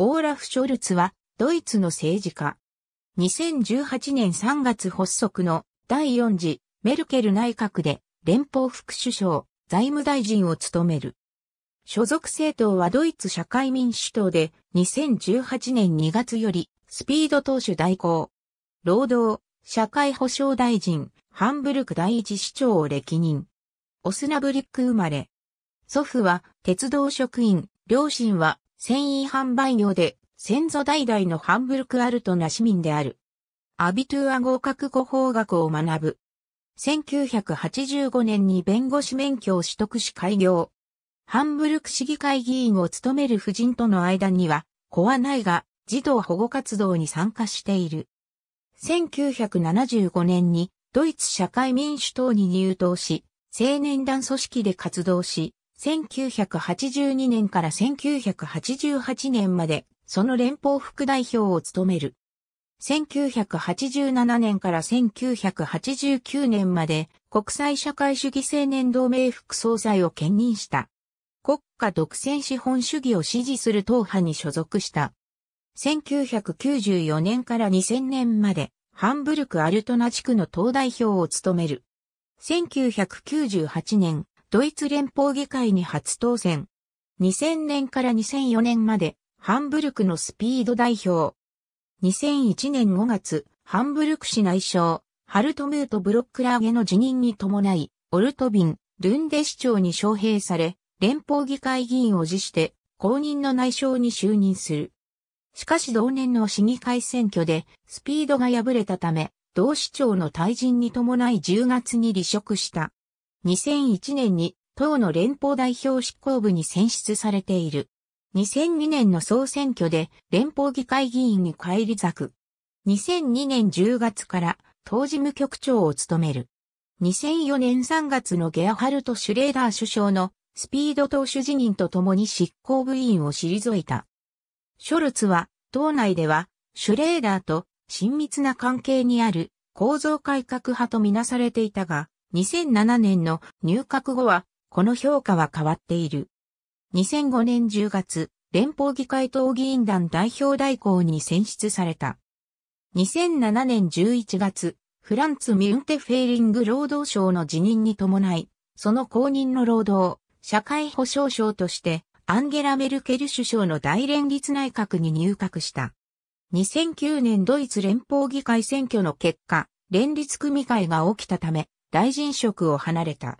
オーラフ・ショルツは、ドイツの政治家。2018年3月発足の第4次メルケル内閣で連邦副首相、財務大臣を務める。所属政党はドイツ社会民主党で2018年2月よりスピード党首代行。労働、社会保障大臣、ハンブルク第一市長を歴任。オスナブリック生まれ。祖父は鉄道職員、両親は繊維販売業で先祖代々のハンブルクアルトな市民である。アビトゥア合格語法学を学ぶ。1985年に弁護士免許を取得し開業。ハンブルク市議会議員を務める夫人との間には、子はないが、児童保護活動に参加している。1975年に、ドイツ社会民主党に入党し、青年団組織で活動し、1982年から1988年まで、その連邦副代表を務める。1987年から1989年まで国際社会主義青年同盟副総裁を兼任した。国家独占資本主義を支持する党派に所属した。1994年から2000年までハンブルク・アルトナ地区の党代表を務める。1998年、ドイツ連邦議会に初当選。2000年から2004年まで、ハンブルクのスピード代表。2001年5月、ハンブルク市内省、ハルトムート・ブロックラーゲの辞任に伴い、オルトビン、ルンデ市長に招聘され、連邦議会議員を辞して、公認の内省に就任する。しかし同年の市議会選挙で、スピードが敗れたため、同市長の退陣に伴い10月に離職した。2001年に党の連邦代表執行部に選出されている。2002年の総選挙で連邦議会議員に返り咲く。2002年10月から党事務局長を務める。2004年3月のゲアハルト・シュレーダー首相のスピード党首辞任とともに執行部員を退いた。ショルツは党内ではシュレーダーと親密な関係にある構造改革派とみなされていたが、2007年の入閣後は、この評価は変わっている。2005年10月、連邦議会党議員団代表代行に選出された。2007年11月、フランツ・ミュンテ・フェーリング労働省の辞任に伴い、その後任の労働、社会保障省として、アンゲラ・メルケル首相の大連立内閣に入閣した。2009年ドイツ連邦議会選挙の結果、連立組会が起きたため、大臣職を離れた。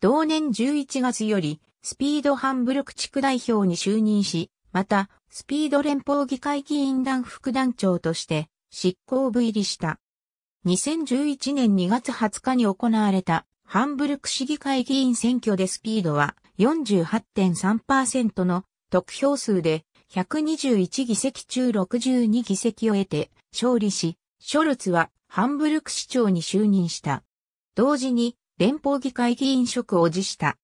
同年11月より、スピードハンブルク地区代表に就任し、また、スピード連邦議会議員団副団長として、執行部入りした。2011年2月20日に行われた、ハンブルク市議会議員選挙でスピードは48.3%の得票数で121議席中62議席を得て勝利し、ショルツはハンブルク市長に就任した。同時に連邦議会議員職を辞した。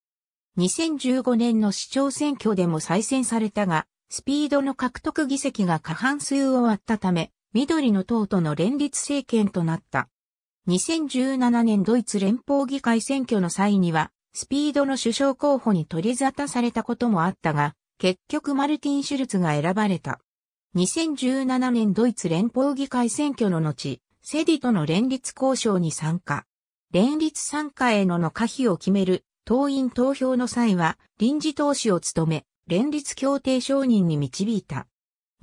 2015年の市長選挙でも再選されたが、スピードの獲得議席が過半数を割ったため、緑の党との連立政権となった。2017年ドイツ連邦議会選挙の際には、スピードの首相候補に取り沙汰されたこともあったが、結局マルティン・シュルツが選ばれた。2017年ドイツ連邦議会選挙の後、セディとの連立交渉に参加。連立参加へのの可否を決める党員投票の際は臨時党首を務め、連立協定承認に導いた。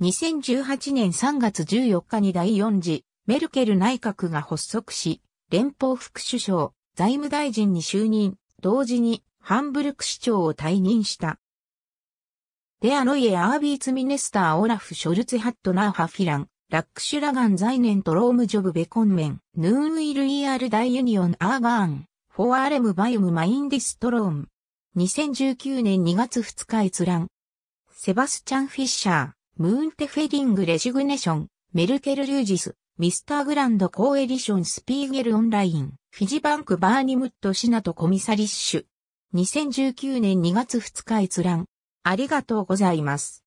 2018年3月14日に第4次メルケル内閣が発足し、連邦副首相、財務大臣に就任、同時にハンブルク市長を退任した。デアノイエ・アービーツ・ミネスター・オラフ・ショルツ・ハット・ナー・ハ・フィラン、ラックシュラガン在年トロームジョブベコンメン、ヌーンウィルイーアルダイユニオンアーガーン、フォアーレムバイムマインディストローム。2019年2月2日閲覧。セバスチャン・フィッシャー、ムーンテフェディング・レジグネション、メルケル・ルージス、ミスター・グランド・コーエディション・スピーゲル・オンライン、フィジバンク・バーニムット・シナト・コミサリッシュ。2019年2月2日閲覧。ありがとうございます。